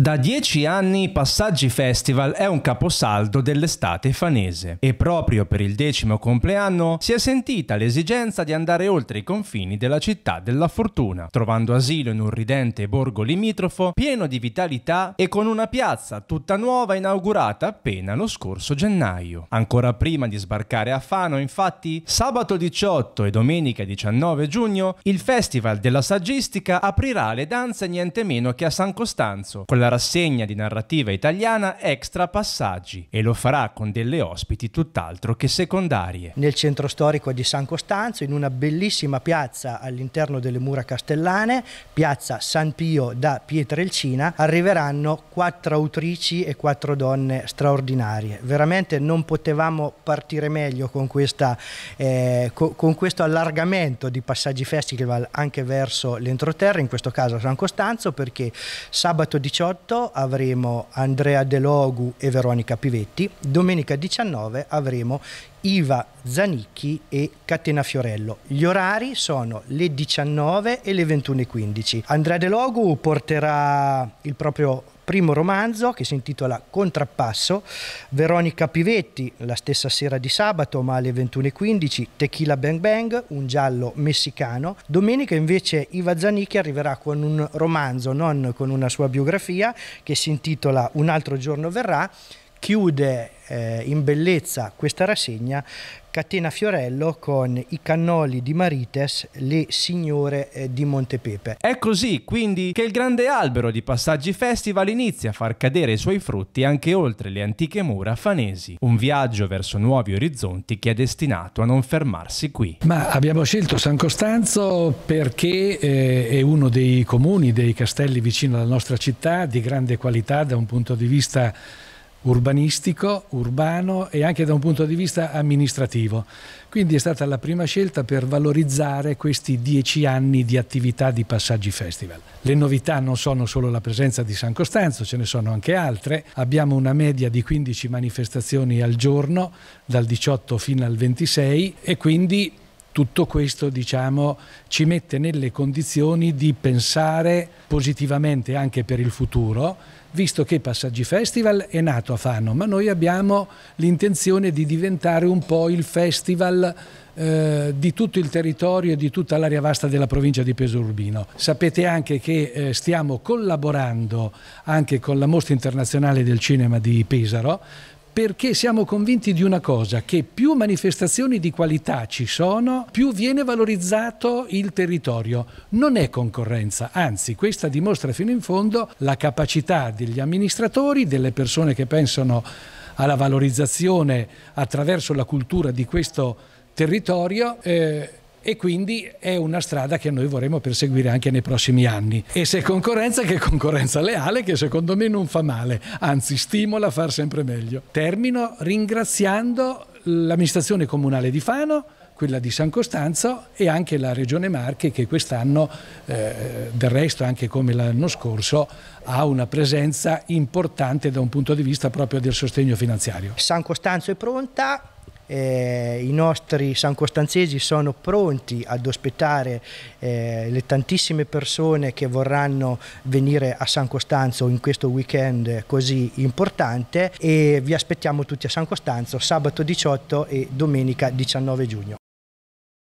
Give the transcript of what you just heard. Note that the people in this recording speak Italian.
Da dieci anni Passaggi Festival è un caposaldo dell'estate fanese e proprio per il decimo compleanno si è sentita l'esigenza di andare oltre i confini della città della fortuna, trovando asilo in un ridente borgo limitrofo pieno di vitalità e con una piazza tutta nuova inaugurata appena lo scorso gennaio. Ancora prima di sbarcare a Fano, infatti, sabato 18 e domenica 19 giugno il Festival della Saggistica aprirà le danze niente meno che a San Costanzo, con la rassegna di narrativa italiana Extra Passaggi e lo farà con delle ospiti tutt'altro che secondarie. Nel centro storico di San Costanzo, in una bellissima piazza all'interno delle mura castellane, piazza San Pio da Pietrelcina, arriveranno quattro autrici e quattro donne straordinarie. Veramente non potevamo partire meglio con, questa, eh, co con questo allargamento di Passaggi Festival anche verso l'entroterra, in questo caso San Costanzo, perché sabato 18 18 avremo Andrea Delogu e Veronica Pivetti, domenica 19 avremo Iva Zanicchi e Catena Fiorello. Gli orari sono le 19 e le 21.15. Andrea Delogu porterà il proprio primo romanzo che si intitola Contrappasso, Veronica Pivetti, la stessa sera di sabato ma alle 21.15, Tequila Bang Bang, un giallo messicano. Domenica invece Iva Zanicchi arriverà con un romanzo, non con una sua biografia, che si intitola Un altro giorno verrà, chiude eh, in bellezza questa rassegna Catena Fiorello con i cannoli di Marites, le signore eh, di Montepepe. È così quindi che il grande albero di Passaggi Festival inizia a far cadere i suoi frutti anche oltre le antiche mura fanesi, un viaggio verso nuovi orizzonti che è destinato a non fermarsi qui. Ma abbiamo scelto San Costanzo perché eh, è uno dei comuni, dei castelli vicino alla nostra città, di grande qualità da un punto di vista urbanistico, urbano e anche da un punto di vista amministrativo. Quindi è stata la prima scelta per valorizzare questi dieci anni di attività di Passaggi Festival. Le novità non sono solo la presenza di San Costanzo, ce ne sono anche altre. Abbiamo una media di 15 manifestazioni al giorno, dal 18 fino al 26 e quindi tutto questo diciamo, ci mette nelle condizioni di pensare positivamente anche per il futuro, visto che Passaggi Festival è nato a Fano, ma noi abbiamo l'intenzione di diventare un po' il festival eh, di tutto il territorio e di tutta l'area vasta della provincia di Urbino. Sapete anche che eh, stiamo collaborando anche con la Mostra Internazionale del Cinema di Pesaro perché siamo convinti di una cosa, che più manifestazioni di qualità ci sono, più viene valorizzato il territorio. Non è concorrenza, anzi questa dimostra fino in fondo la capacità degli amministratori, delle persone che pensano alla valorizzazione attraverso la cultura di questo territorio. Eh, e quindi è una strada che noi vorremmo perseguire anche nei prossimi anni. E se concorrenza, che concorrenza leale, che secondo me non fa male, anzi stimola a far sempre meglio. Termino ringraziando l'amministrazione comunale di Fano, quella di San Costanzo e anche la Regione Marche che quest'anno, eh, del resto anche come l'anno scorso, ha una presenza importante da un punto di vista proprio del sostegno finanziario. San Costanzo è pronta, eh, i nostri san costanzesi sono pronti ad ospitare eh, le tantissime persone che vorranno venire a San Costanzo in questo weekend così importante e vi aspettiamo tutti a San Costanzo sabato 18 e domenica 19 giugno.